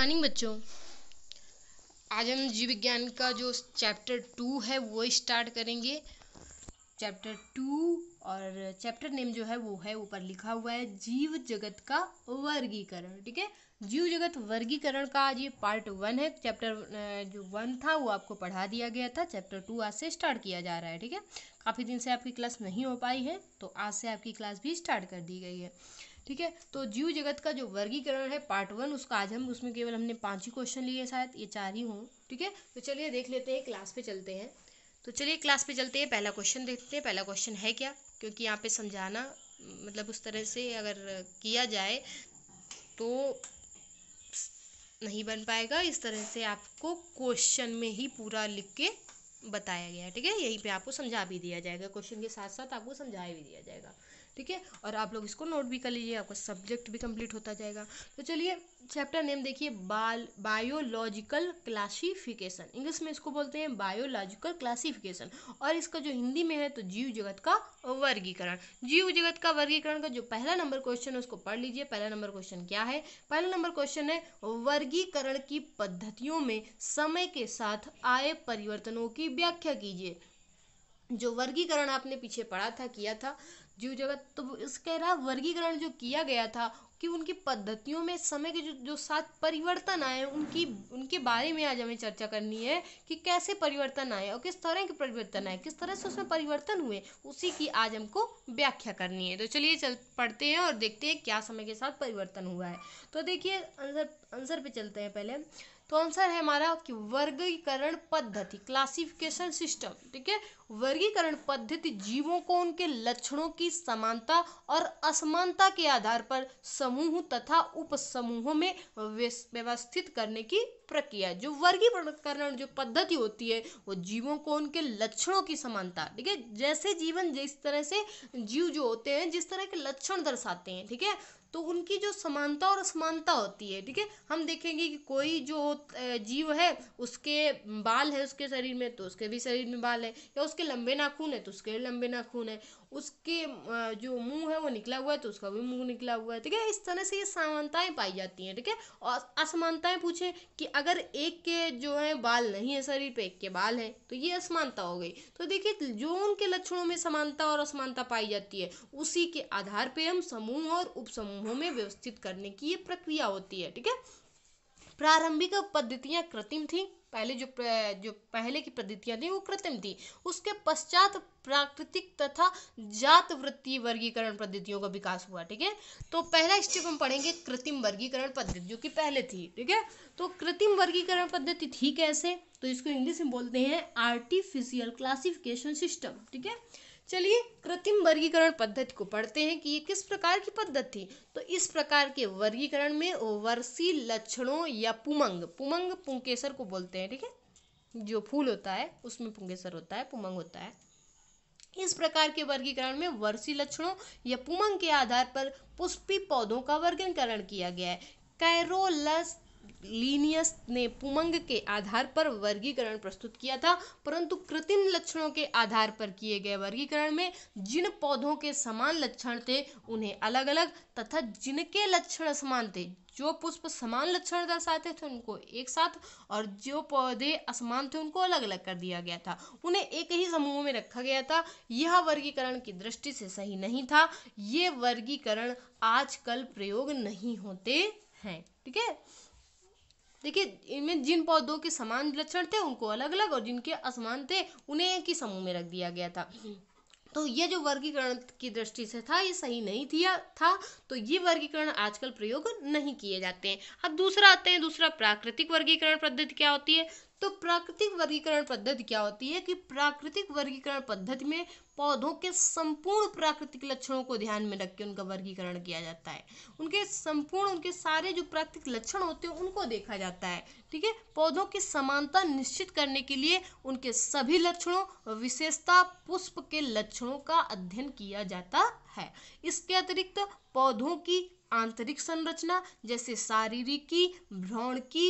Morning बच्चों आज हम जीव विज्ञान का जो चैप्टर टू है वो स्टार्ट करेंगे चैप्टर टू और चैप्टर नेम जो है वो है ऊपर लिखा हुआ है जीव जगत का वर्गीकरण ठीक है जीव जगत वर्गीकरण का आज ये पार्ट वन है चैप्टर जो वन था वो आपको पढ़ा दिया गया था चैप्टर टू आज से स्टार्ट किया जा रहा है ठीक है काफ़ी दिन से आपकी क्लास नहीं हो पाई है तो आज से आपकी क्लास भी स्टार्ट कर दी गई है ठीक है तो जीव जगत का जो वर्गीकरण है पार्ट वन उसका आज हम उसमें केवल हमने पाँच ही क्वेश्चन लिए शायद ये चार ही हों ठीक है तो चलिए देख लेते हैं क्लास पे चलते हैं तो चलिए क्लास पे चलते हैं पहला क्वेश्चन देखते हैं पहला क्वेश्चन है क्या क्योंकि यहाँ पे समझाना मतलब उस तरह से अगर किया जाए तो नहीं बन पाएगा इस तरह से आपको क्वेश्चन में ही पूरा लिख के बताया गया है ठीक है यहीं पे आपको समझा भी दिया जाएगा क्वेश्चन के साथ साथ आपको समझा भी दिया जाएगा ठीक है और आप लोग इसको नोट भी कर लीजिए आपका सब्जेक्ट भी कंप्लीट होता जाएगा तो चलिए चैप्टर नेम देखिए बाल बायोलॉजिकल क्लासिफिकेशन इंग्लिश में इसको बोलते हैं बायोलॉजिकल क्लासिफिकेशन और इसका जो हिंदी में है तो जीव जगत का वर्गीकरण जीव जगत का वर्गीकरण का जो पहला नंबर क्वेश्चन है उसको पढ़ लीजिए पहला नंबर क्वेश्चन क्या है पहला नंबर क्वेश्चन है वर्गीकरण की पद्धतियों में समय के साथ आए परिवर्तनों की व्याख्या कीजिए जो वर्गीकरण आपने पीछे पढ़ा था किया था जीव जगत तो इसके रहा वर्गीकरण जो किया गया था कि उनकी पद्धतियों में समय के जो जो साथ परिवर्तन आए उनकी उनके बारे में आज हमें चर्चा करनी है कि कैसे परिवर्तन आए और किस तरह के परिवर्तन आए किस तरह से उसमें परिवर्तन हुए उसी की आज हमको व्याख्या करनी है तो चलिए चल पढ़ते हैं और देखते हैं क्या समय के साथ परिवर्तन हुआ है तो देखिए आंसर आंसर पे चलते हैं पहले तो आंसर है हमारा कि वर्गीकरण पद्धति क्लासिफिकेशन सिस्टम ठीक है वर्गीकरण पद्धति जीवों को उनके लक्षणों की समानता और असमानता के आधार पर समूह तथा उपसमूहों में व्यवस्थित करने की प्रक्रिया जो वर्गीकरण जो पद्धति होती है वो जीवों को उनके लक्षणों की समानता ठीक है जैसे जीवन जिस तरह से जीव जो होते हैं जिस तरह के लक्षण दर्शाते हैं ठीक है तो उनकी जो समानता और असमानता होती है ठीक है हम देखेंगे कि कोई जो जीव है उसके बाल है उसके शरीर में तो उसके भी शरीर में बाल है या उसके लंबे नाखून है तो उसके भी लंबे नाखून है उसके जो मुंह है वो निकला हुआ है तो उसका भी मुंह निकला हुआ है ठीक है इस तरह से ये समानताएं पाई जाती हैं ठीक है ठीके? और असमानताएं पूछे कि अगर एक के जो है बाल नहीं है शरीर पे एक के बाल है तो ये असमानता हो गई तो देखिए जो उनके लक्षणों में समानता और असमानता पाई जाती है उसी के आधार पर हम समूह और उपसमूहों में व्यवस्थित करने की ये प्रक्रिया होती है ठीक है प्रारंभिक पद्धतियां कृत्रिम थी पहले जो जो पहले की पद्धतियां थी वो कृत्रिम थी उसके पश्चात प्राकृतिक तथा जात वृत्ति वर्गीकरण पद्धतियों का विकास हुआ ठीक है तो पहला स्टेप हम पढ़ेंगे कृत्रिम वर्गीकरण पद्धति जो कि पहले थी ठीक है तो कृत्रिम वर्गीकरण पद्धति थी कैसे तो इसको इंग्लिश में बोलते हैं आर्टिफिशियल क्लासिफिकेशन सिस्टम ठीक है चलिए कृत्रिम वर्गीकरण पद्धति को पढ़ते हैं कि ये किस प्रकार की पद्धति थी तो इस प्रकार के वर्गीकरण में वर्षी लक्षणों या पुमंग पुमंग पुंकेसर को बोलते हैं ठीक है जो फूल होता है उसमें पुंकेसर होता है पुमंग होता है इस प्रकार के वर्गीकरण में वर्षी लक्षणों या पुमंग के आधार पर पुष्पी पौधों का वर्गीकरण किया गया है कैरोलस लीनियस ने पुमंग के आधार पर वर्गीकरण प्रस्तुत किया था परंतु कृत्रिम लक्षणों के आधार पर किए गए वर्गीकरण में जिन पौधों के समान लक्षण थे उन्हें अलग अलग तथा जिनके लक्षण समान थे जो पुष्प समान लक्षण दर्शाते थे उनको एक साथ और जो पौधे असमान थे उनको अलग अलग कर दिया गया था उन्हें एक ही समूह में रखा गया था यह वर्गीकरण की दृष्टि से सही नहीं था ये वर्गीकरण आजकल प्रयोग नहीं होते हैं ठीक है देखिए इनमें जिन पौधों के समान लक्षण थे उनको अलग अलग और जिनके असमान थे उन्हें एक ही समूह में रख दिया गया था तो ये जो वर्गीकरण की दृष्टि से था ये सही नहीं थिया था तो ये वर्गीकरण आजकल प्रयोग नहीं किए जाते हैं अब दूसरा आते हैं दूसरा प्राकृतिक वर्गीकरण पद्धति क्या होती है तो प्राकृतिक वर्गीकरण पद्धति क्या होती है कि प्राकृतिक वर्गीकरण पद्धति में पौधों के संपूर्ण प्राकृतिक लक्षणों को ध्यान में रख के उनका वर्गीकरण किया जाता है उनके संपूर्ण उनके सारे जो प्राकृतिक लक्षण होते हैं उनको देखा जाता है ठीक है पौधों की समानता निश्चित करने के लिए उनके सभी लक्षणों विशेषता पुष्प के लक्षणों का अध्ययन किया जाता है इसके अतिरिक्त पौधों की आंतरिक संरचना जैसे शारीरिकी भ्रौण की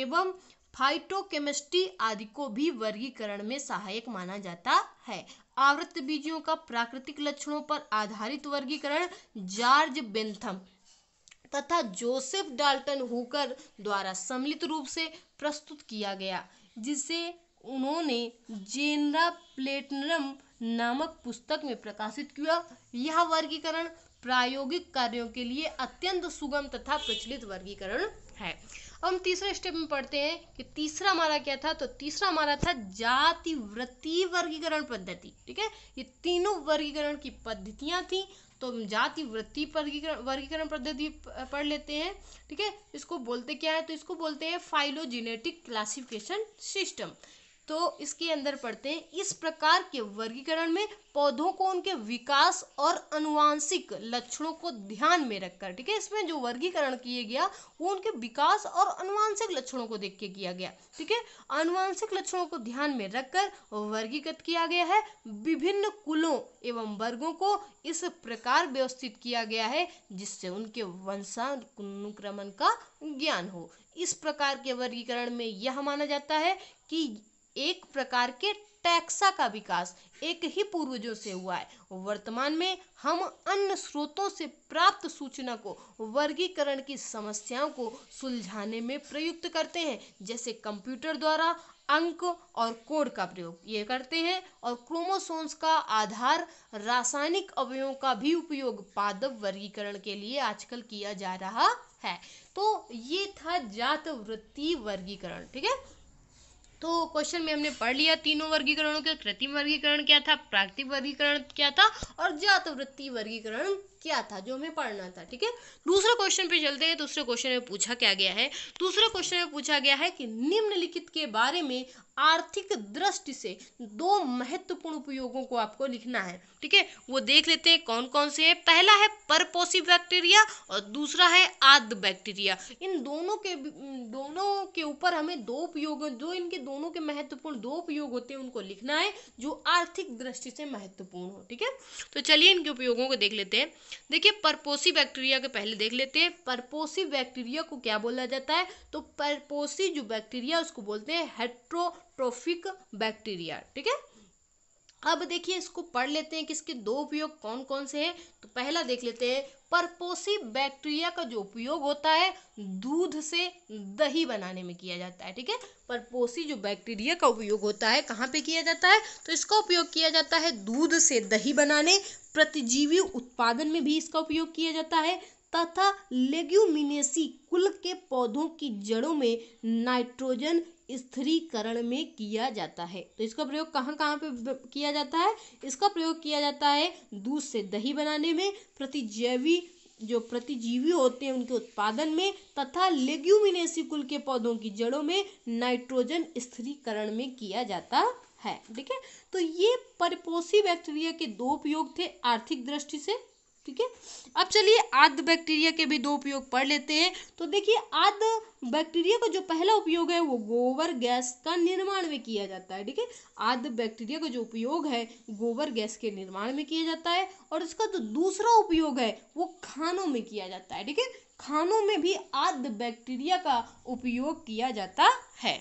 एवं फाइटोकेमिस्ट्री आदि को भी वर्गीकरण में सहायक माना जाता है आवृत बीजों का प्राकृतिक लक्षणों पर आधारित वर्गीकरण जॉर्ज बेंथम तथा जोसेफ डाल्टन हुकर द्वारा सम्मिलित रूप से प्रस्तुत किया गया जिसे उन्होंने जेनरा प्लेटनम नामक पुस्तक में प्रकाशित किया यह वर्गीकरण प्रायोगिक कार्यों के लिए अत्यंत सुगम तथा प्रचलित वर्गीकरण है अब हम तीसरे स्टेप में पढ़ते हैं कि तीसरा हमारा क्या था तो तीसरा हमारा था जाति वृत्ति वर्गीकरण पद्धति ठीक है ये तीनों वर्गीकरण की पद्धतियां थी तो हम जाति वृत्ति वर्गीकरण वर्गीकरण पद्धति पढ़ लेते हैं ठीक है इसको बोलते क्या है तो इसको बोलते हैं फाइलोजेनेटिक क्लासिफिकेशन सिस्टम तो इसके अंदर पढ़ते हैं इस प्रकार के वर्गीकरण में पौधों को उनके विकास और अनुवांशिक लक्षणों को ध्यान में रखकर ठीक है इसमें जो वर्गीकरण किया गया वो उनके विकास और अनुवांशिक लक्षणों को देख के किया गया ठीक है अनुवांशिक लक्षणों को ध्यान में रखकर वर्गीकृत किया गया है विभिन्न कुलों एवं वर्गों को इस प्रकार व्यवस्थित किया गया है जिससे उनके वंशानुक्रमण का ज्ञान हो इस प्रकार के वर्गीकरण में यह माना जाता है कि एक प्रकार के टैक्सा का विकास एक ही पूर्वजों से हुआ है वर्तमान में हम अन्य स्रोतों से प्राप्त सूचना को वर्गीकरण की समस्याओं को सुलझाने में प्रयुक्त करते हैं जैसे कंप्यूटर द्वारा अंक और कोड का प्रयोग ये करते हैं और क्रोमोसोम्स का आधार रासायनिक अवयवों का भी उपयोग पादप वर्गीकरण के लिए आजकल किया जा रहा है तो ये था जात वृत्ति वर्गीकरण ठीक है तो क्वेश्चन में हमने पढ़ लिया तीनों वर्गीकरणों के कृत्रिम वर्गीकरण क्या था प्राकृतिक वर्गीकरण क्या था और जातवृत्ति वर्गीकरण क्या था जो हमें पढ़ना था ठीक है दूसरे क्वेश्चन पे चलते हैं दूसरे क्वेश्चन में पूछा क्या गया है दूसरे क्वेश्चन में पूछा गया है कि निम्नलिखित के बारे में आर्थिक दृष्टि से दो महत्वपूर्ण उपयोगों को आपको लिखना है ठीक है वो देख लेते हैं कौन कौन से हैं पहला है परपोसी बैक्टीरिया और दूसरा है आद बैक्टीरिया इन दोनों के दोनों के ऊपर हमें दो उपयोग जो इनके दोनों के महत्वपूर्ण दो उपयोग होते हैं उनको लिखना है जो आर्थिक दृष्टि से महत्वपूर्ण हो ठीक है तो चलिए इनके उपयोगों को देख लेते हैं देखिए परपोसी बैक्टीरिया के पहले देख लेते हैं परपोसी बैक्टीरिया को क्या बोला जाता है तो परपोसी जो बैक्टीरिया उसको बोलते हैं हेट्रो ट्रोफिक बैक्टीरिया ठीक है अब देखिए इसको पढ़ लेते हैं कि इसके दो उपयोग कौन कौन से हैं तो पहला देख लेते हैं परपोसी बैक्टीरिया का जो उपयोग होता है दूध से दही बनाने में किया जाता है ठीक है परपोसी जो बैक्टीरिया का उपयोग होता है कहाँ पे किया जाता है तो इसका उपयोग किया जाता है दूध से दही बनाने प्रतिजीवी उत्पादन में भी इसका उपयोग किया जाता है तथा लेग्यूमिनेसी कुल के पौधों की जड़ों में नाइट्रोजन स्थिरीकरण में किया जाता है तो इसका प्रयोग कहाँ कहाँ पे किया जाता है इसका प्रयोग किया जाता है दूध से दही बनाने में प्रतिजैवी जो प्रतिजीवी होते हैं उनके उत्पादन में तथा लेग्यूमिनेसी कुल के पौधों की जड़ों में नाइट्रोजन स्थिरीकरण में किया जाता है ठीक है तो ये परपोषी बैक्टीरिया के दो उपयोग थे आर्थिक दृष्टि से ठीक है अब चलिए आद्य बैक्टीरिया के भी दो उपयोग पढ़ लेते हैं तो देखिए आद्य बैक्टीरिया का जो पहला उपयोग है वो गोबर गैस का निर्माण में किया जाता है ठीक है आद्य बैक्टीरिया का जो उपयोग है गोबर गैस के निर्माण में किया जाता है और इसका जो दूसरा उपयोग है वो खानों में किया जाता है ठीक है खानों में भी आद्य बैक्टीरिया का उपयोग किया जाता है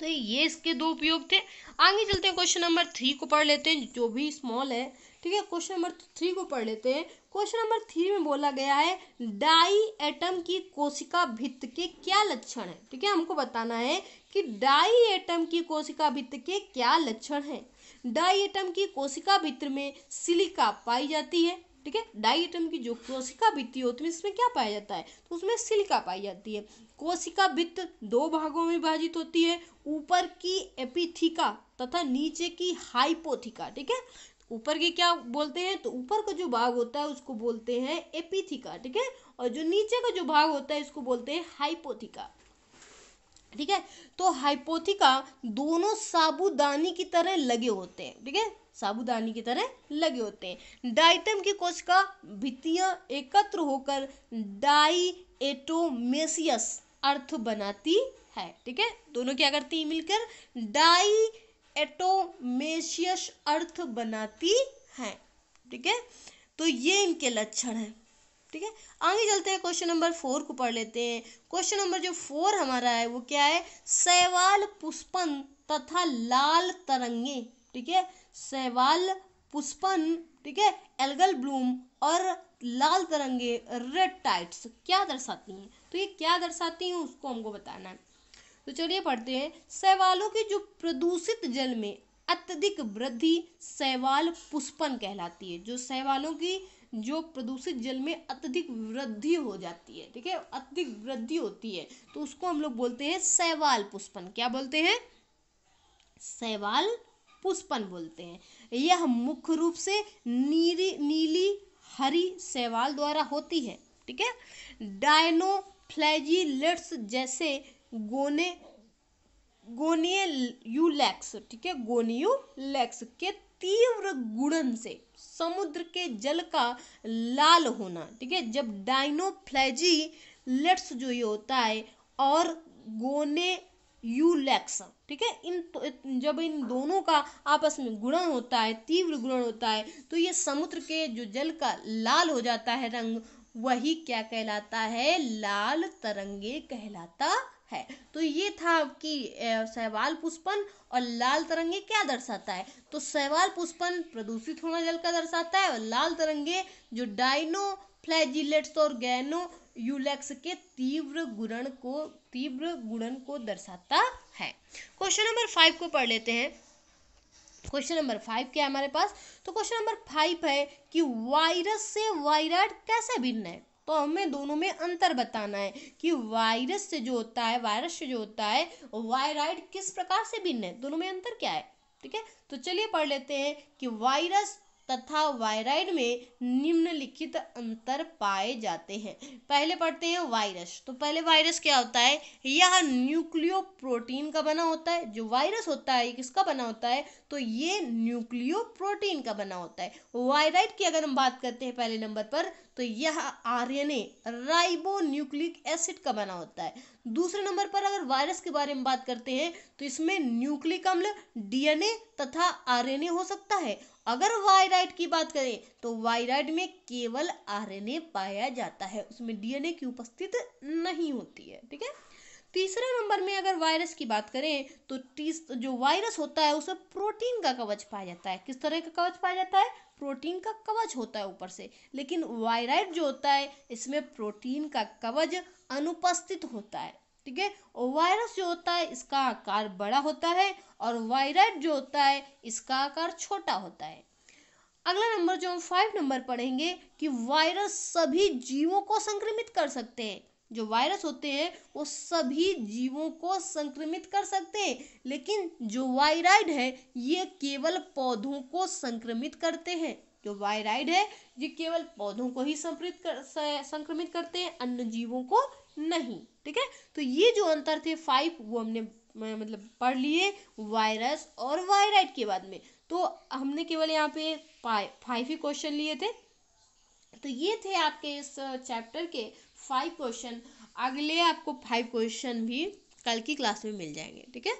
तो ये इसके दो उपयोग थे आगे चलते हैं क्वेश्चन नंबर थ्री को पढ़ लेते हैं जो भी स्मॉल है ठीक है क्वेश्चन नंबर थ्री को पढ़ लेते हैं क्वेश्चन नंबर थ्री में बोला गया है डाई एटम की कोशिका भित्त के क्या लक्षण है ठीक है हमको बताना है कि डाई एटम की कोशिका भित्त के क्या लक्षण है डाई एटम की कोशिका भित्त में सिलिका पाई जाती है ठीक है डाई एटम की जो कोशिका भित्ति होती है इसमें क्या पाया जाता है तो उसमें सिलिका पाई जाती है कोशिका भित्त दो भागों में विभाजित होती है ऊपर की एपिथिका तथा नीचे की हाइपोथिका ठीक है ऊपर के क्या बोलते हैं तो ऊपर का जो भाग होता है उसको बोलते हैं एपिथिका ठीक है और जो नीचे का जो भाग होता है इसको बोलते हैं हाइपोथिका ठीक है तो हाइपोथिका दोनों साबुदानी की तरह लगे होते हैं ठीक है साबुदानी की तरह लगे होते हैं डाइटम की कोशिका भित्तियां एकत्र होकर डाई एटोमेसियस अर्थ बनाती है ठीक है दोनों क्या करती है मिलकर डाई एटोमेशियस अर्थ बनाती हैं ठीक है तो ये इनके लक्षण हैं ठीक है आगे चलते हैं क्वेश्चन नंबर फोर को पढ़ लेते हैं क्वेश्चन नंबर जो फोर हमारा है वो क्या है सहवाल पुष्पन तथा लाल तरंगे ठीक है सहवाल पुष्पन ठीक है एल्गल ब्लूम और लाल तरंगे रेड टाइट्स क्या दर्शाती हैं तो ये क्या दर्शाती हैं उसको हमको बताना है तो चलिए पढ़ते हैं शैवालों के जो प्रदूषित जल में अत्यधिक वृद्धि सवाल पुष्पन कहलाती है जो सहवालों की जो प्रदूषित जल में अत्यधिक वृद्धि हो जाती है ठीक है अत्यधिक वृद्धि होती है तो उसको हम लोग बोलते हैं सहवाल पुष्पन क्या बोलते हैं सवाल पुष्पन बोलते हैं यह मुख्य रूप से नीली नीली हरी सहवाल द्वारा होती है ठीक है फ्लैजी जैसे गोने यूलैक्स ठीक है गोनियोलैक्स के तीव्र गुणन से समुद्र के जल का लाल होना ठीक है जब डाइनोफ्लैजी लेट्स जो ये होता है और गोने यूलैक्स ठीक है इन तो, जब इन दोनों का आपस में गुणन होता है तीव्र गुणन होता है तो ये समुद्र के जो जल का लाल हो जाता है रंग वही क्या कहलाता है लाल तरंगे कहलाता है तो ये था कि सहवाल पुष्पन और लाल तरंगे क्या दर्शाता है तो सहवाल पुष्पन प्रदूषित होना जल का दर्शाता है और लाल तरंगे जो डाइनो फ्लैजिलेट्स और गैनो यूलेक्स के तीव्र गुणन को तीव्र गुणन को दर्शाता है क्वेश्चन नंबर फाइव को पढ़ लेते हैं क्वेश्चन नंबर फाइव क्या है हमारे पास तो क्वेश्चन नंबर फाइव है कि वायरस से वायराइड कैसे भिन्न है तो हमें दोनों में अंतर बताना है कि वायरस से जो होता है वायरस से जो होता है वायराइड किस प्रकार से भिन्न है दोनों में अंतर क्या है ठीक है तो चलिए पढ़ लेते हैं कि वायरस तथा वायराइड में निम्नलिखित अंतर पाए जाते हैं पहले पढ़ते हैं वायरस तो पहले वायरस क्या होता है यह न्यूक्लियो प्रोटीन का बना होता है जो वायरस होता है किसका बना होता है तो ये न्यूक्लियो प्रोटीन का बना होता है वायराइड की अगर हम बात करते हैं पहले नंबर पर तो यह आरएनए राइबो न्यूक्लिक एसिड का बना होता है दूसरे नंबर पर अगर वायरस के बारे में बात करते हैं तो इसमें न्यूक्लिक अम्ल डीएनए तथा आरएनए हो सकता है अगर वायराइड की बात करें तो वायराइड में केवल आरएनए पाया जाता है उसमें डीएनए की उपस्थित नहीं होती है ठीक है तीसरे नंबर में अगर वायरस की बात करें तो जो वायरस होता है उसमें प्रोटीन का कवच पाया जाता है किस तरह का कवच पाया जाता है प्रोटीन का कवच होता है ऊपर से लेकिन वायराइड जो होता है इसमें प्रोटीन का कवच अनुपस्थित होता है ठीक है वायरस जो होता है इसका आकार बड़ा होता है और वायराइड जो होता है इसका आकार छोटा होता है अगला नंबर जो हम फाइव नंबर पढ़ेंगे कि वायरस सभी जीवों को संक्रमित कर सकते हैं जो वायरस होते हैं वो सभी जीवों को संक्रमित कर सकते हैं लेकिन जो वायराइड है ये केवल पौधों को संक्रमित करते हैं जो वायराइड है ये केवल पौधों को ही संक्रमित कर संक्रमित करते हैं अन्य जीवों को नहीं ठीक है तो ये जो अंतर थे फाइव वो हमने मतलब पढ़ लिए वायरस और वायराइड के बाद में तो हमने केवल यहाँ पे फाइव ही क्वेश्चन लिए थे तो ये थे आपके इस चैप्टर के फाइव क्वेश्चन अगले आपको फाइव क्वेश्चन भी कल की क्लास में मिल जाएंगे ठीक है